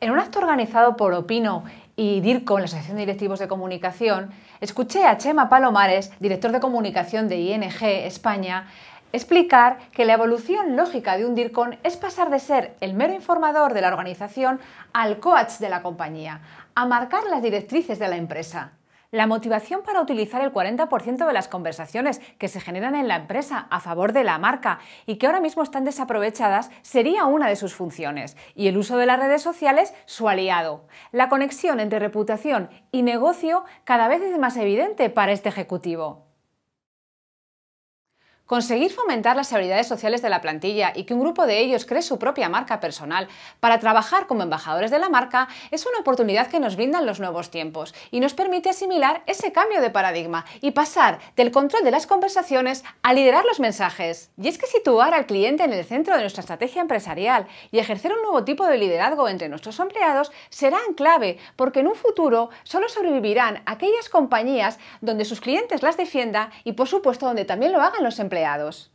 En un acto organizado por Opino y DIRCON, la Asociación de Directivos de Comunicación, escuché a Chema Palomares, director de comunicación de ING España, explicar que la evolución lógica de un DIRCON es pasar de ser el mero informador de la organización al coach de la compañía, a marcar las directrices de la empresa. La motivación para utilizar el 40% de las conversaciones que se generan en la empresa a favor de la marca y que ahora mismo están desaprovechadas sería una de sus funciones y el uso de las redes sociales su aliado. La conexión entre reputación y negocio cada vez es más evidente para este ejecutivo. Conseguir fomentar las habilidades sociales de la plantilla y que un grupo de ellos cree su propia marca personal para trabajar como embajadores de la marca es una oportunidad que nos brindan los nuevos tiempos y nos permite asimilar ese cambio de paradigma y pasar del control de las conversaciones a liderar los mensajes. Y es que situar al cliente en el centro de nuestra estrategia empresarial y ejercer un nuevo tipo de liderazgo entre nuestros empleados serán clave porque en un futuro solo sobrevivirán aquellas compañías donde sus clientes las defiendan y por supuesto donde también lo hagan los empleados empleados.